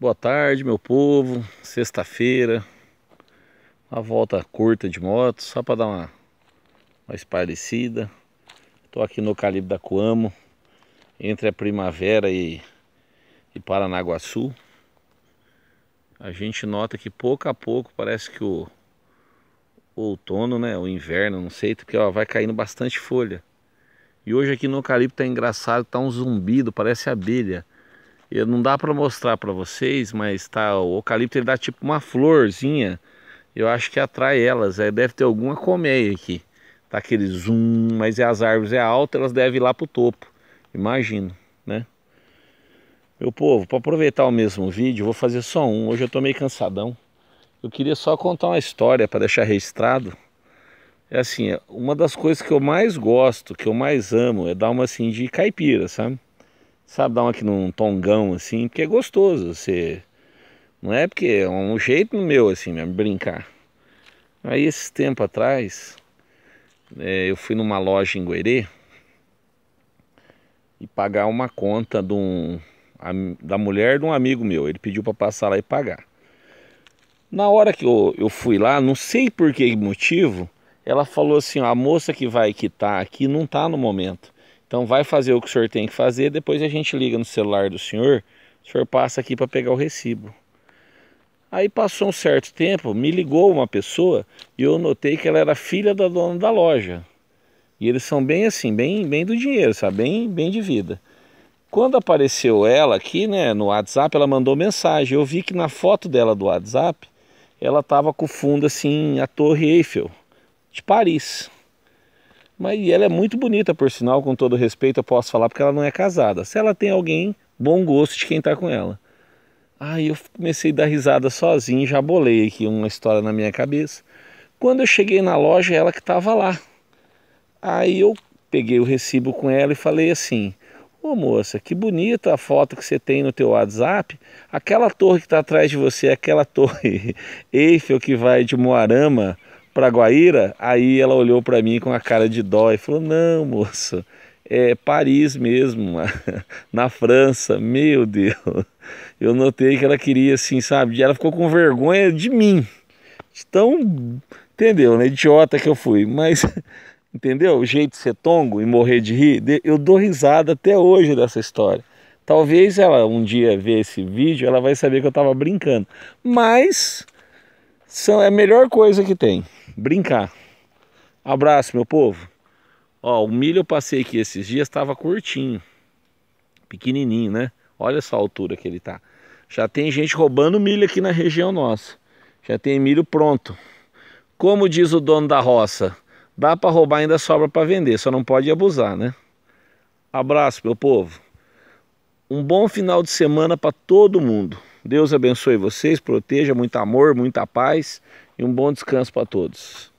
Boa tarde, meu povo. Sexta-feira, uma volta curta de moto, só para dar uma, uma espairecida. Estou aqui no Calibre da Coamo, entre a Primavera e, e Paranaguaçu. A gente nota que pouco a pouco parece que o, o outono, né, o inverno, não sei, porque ó, vai caindo bastante folha. E hoje aqui no Calibre tá engraçado, tá um zumbido, parece abelha. Eu não dá para mostrar para vocês, mas tá, o eucalipto ele dá tipo uma florzinha. Eu acho que atrai elas, é, deve ter alguma colmeia aqui. Tá aquele zoom, mas é as árvores é alta, elas devem ir lá pro topo. Imagino, né? Meu povo, para aproveitar o mesmo vídeo, vou fazer só um. Hoje eu tô meio cansadão. Eu queria só contar uma história para deixar registrado. É assim, é, uma das coisas que eu mais gosto, que eu mais amo, é dar uma assim de caipira, sabe? Sabe, dá uma aqui num tongão assim, porque é gostoso você. Não é porque é um jeito meu assim mesmo, brincar. Aí esse tempo atrás, é, eu fui numa loja em Guerê e pagar uma conta de um, da mulher de um amigo meu. Ele pediu para passar lá e pagar. Na hora que eu, eu fui lá, não sei por que motivo, ela falou assim: a moça que vai quitar aqui não tá no momento. Então vai fazer o que o senhor tem que fazer, depois a gente liga no celular do senhor, o senhor passa aqui para pegar o recibo. Aí passou um certo tempo, me ligou uma pessoa e eu notei que ela era filha da dona da loja. E eles são bem assim, bem, bem do dinheiro, sabe? Bem, bem de vida. Quando apareceu ela aqui, né, no WhatsApp, ela mandou mensagem. Eu vi que na foto dela do WhatsApp, ela estava com o fundo assim, a Torre Eiffel de Paris. Mas e ela é muito bonita, por sinal, com todo respeito, eu posso falar porque ela não é casada. Se ela tem alguém, bom gosto de quem tá com ela. Aí eu comecei a dar risada sozinho, já bolei aqui uma história na minha cabeça. Quando eu cheguei na loja, ela que estava lá. Aí eu peguei o recibo com ela e falei assim: Ô moça, que bonita a foto que você tem no teu WhatsApp. Aquela torre que está atrás de você, é aquela torre Eiffel que vai de Moarama para Guaíra, aí ela olhou para mim com a cara de dó e falou: "Não, moço, é Paris mesmo, na França. Meu Deus". Eu notei que ela queria assim, sabe? Ela ficou com vergonha de mim. Então, entendeu, né? Idiota que eu fui, mas entendeu? O jeito de ser tongo e morrer de rir, eu dou risada até hoje dessa história. Talvez ela um dia ver esse vídeo, ela vai saber que eu estava brincando. Mas são, é a melhor coisa que tem, brincar. Abraço, meu povo. Ó, o milho eu passei aqui esses dias, estava curtinho, pequenininho, né? Olha essa altura que ele tá. Já tem gente roubando milho aqui na região nossa. Já tem milho pronto. Como diz o dono da roça, dá para roubar ainda sobra para vender, só não pode abusar, né? Abraço, meu povo. Um bom final de semana para todo mundo. Deus abençoe vocês, proteja, muito amor, muita paz e um bom descanso para todos.